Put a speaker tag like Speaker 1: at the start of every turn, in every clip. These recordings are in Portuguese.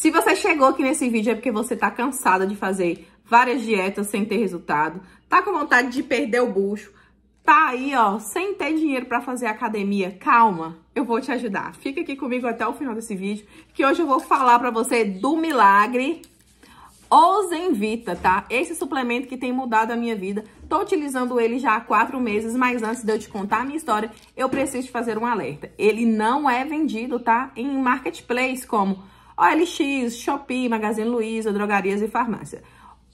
Speaker 1: Se você chegou aqui nesse vídeo é porque você tá cansada de fazer várias dietas sem ter resultado, tá com vontade de perder o bucho, tá aí, ó, sem ter dinheiro para fazer academia, calma, eu vou te ajudar. Fica aqui comigo até o final desse vídeo, que hoje eu vou falar para você do milagre Ozenvita, tá? Esse suplemento que tem mudado a minha vida. Tô utilizando ele já há quatro meses, mas antes de eu te contar a minha história, eu preciso te fazer um alerta. Ele não é vendido, tá? Em marketplace como OLX, Shopee, Magazine Luiza, drogarias e farmácia.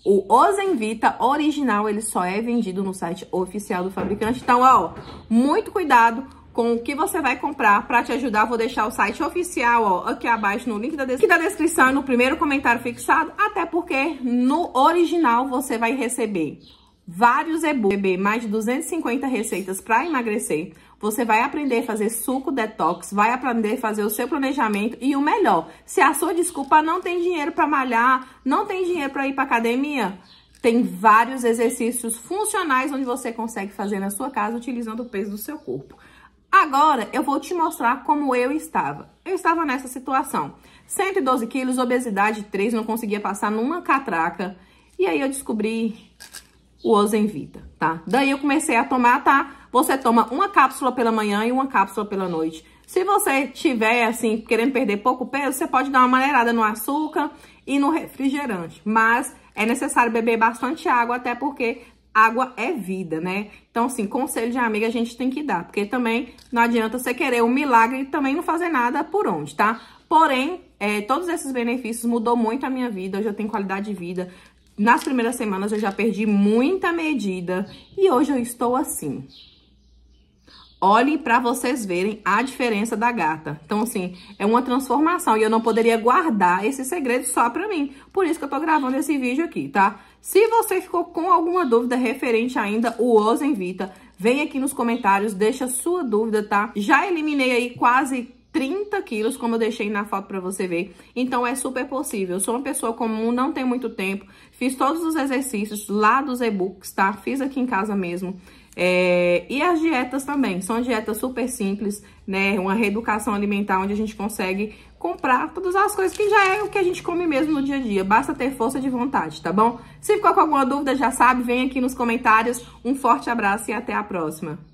Speaker 1: O Ozenvita original, ele só é vendido no site oficial do fabricante. Então, ó, muito cuidado com o que você vai comprar para te ajudar. Vou deixar o site oficial ó, aqui abaixo no link da, des da descrição e no primeiro comentário fixado, até porque no original você vai receber vários e-books, mais de 250 receitas para emagrecer. Você vai aprender a fazer suco detox, vai aprender a fazer o seu planejamento e o melhor, se a sua desculpa não tem dinheiro para malhar, não tem dinheiro para ir para academia, tem vários exercícios funcionais onde você consegue fazer na sua casa utilizando o peso do seu corpo. Agora eu vou te mostrar como eu estava. Eu estava nessa situação. 112 quilos, obesidade 3, não conseguia passar numa catraca. E aí eu descobri o Ozenvita, tá? Daí eu comecei a tomar, tá? Você toma uma cápsula pela manhã e uma cápsula pela noite. Se você tiver, assim, querendo perder pouco peso, você pode dar uma maneirada no açúcar e no refrigerante. Mas é necessário beber bastante água, até porque água é vida, né? Então, assim, conselho de amiga a gente tem que dar. Porque também não adianta você querer um milagre e também não fazer nada por onde, tá? Porém, é, todos esses benefícios mudou muito a minha vida. Hoje eu tenho qualidade de vida. Nas primeiras semanas eu já perdi muita medida e hoje eu estou assim. Olhem para vocês verem a diferença da gata. Então, assim, é uma transformação e eu não poderia guardar esse segredo só para mim. Por isso que eu tô gravando esse vídeo aqui, tá? Se você ficou com alguma dúvida referente ainda o Ozenvita, vem aqui nos comentários, deixa sua dúvida, tá? Já eliminei aí quase 30 quilos, como eu deixei na foto pra você ver. Então, é super possível. Eu sou uma pessoa comum, não tem muito tempo. Fiz todos os exercícios lá dos e-books, tá? Fiz aqui em casa mesmo. É, e as dietas também, são dietas super simples, né? Uma reeducação alimentar onde a gente consegue comprar todas as coisas que já é o que a gente come mesmo no dia a dia. Basta ter força de vontade, tá bom? Se ficou com alguma dúvida, já sabe, vem aqui nos comentários. Um forte abraço e até a próxima.